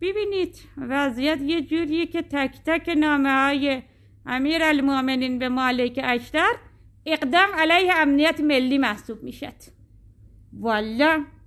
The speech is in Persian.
ببینید وضعیت یه جوریه که تک تک نامه های امیر المومنین به مالک اشتر اقدام علیه امنیت ملی محسوب میشد والا